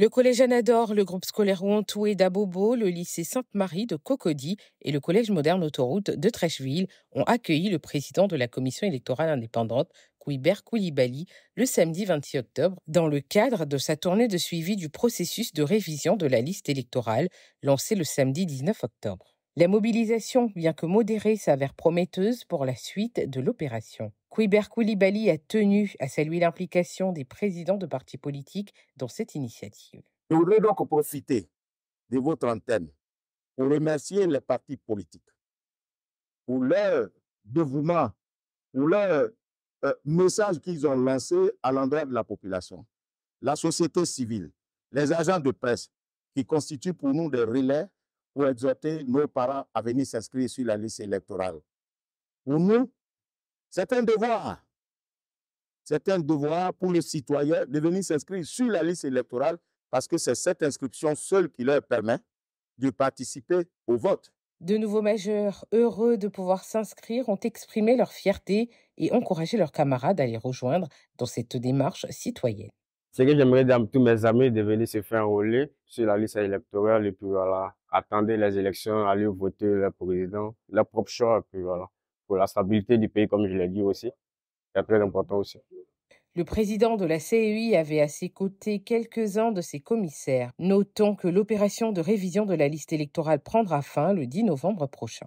Le collège Anador, le groupe scolaire Ouantoué d'Abobo, le lycée Sainte-Marie de Cocody et le collège moderne autoroute de Trècheville ont accueilli le président de la commission électorale indépendante, Kouibert Koulibaly, le samedi 26 octobre, dans le cadre de sa tournée de suivi du processus de révision de la liste électorale lancée le samedi 19 octobre. La mobilisation, bien que modérée, s'avère prometteuse pour la suite de l'opération. Kouiber Koulibaly a tenu à saluer l'implication des présidents de partis politiques dans cette initiative. Je voudrais donc profiter de votre antenne pour remercier les partis politiques pour leur dévouement, pour leur euh, message qu'ils ont lancé à l'endroit de la population, la société civile, les agents de presse qui constituent pour nous des relais pour exhorter nos parents à venir s'inscrire sur la liste électorale. Pour nous, c'est un devoir. C'est un devoir pour les citoyens de venir s'inscrire sur la liste électorale parce que c'est cette inscription seule qui leur permet de participer au vote. De nouveaux majeurs, heureux de pouvoir s'inscrire, ont exprimé leur fierté et encouragé leurs camarades à les rejoindre dans cette démarche citoyenne. C'est que j'aimerais dire tous mes amis de venir se faire enrôler sur la liste électorale et puis voilà, attendre les élections, aller voter le président, leur propre choix et puis voilà pour la stabilité du pays, comme je l'ai dit aussi. C'est très important aussi. Le président de la CEI avait à ses côtés quelques-uns de ses commissaires. Notons que l'opération de révision de la liste électorale prendra fin le 10 novembre prochain.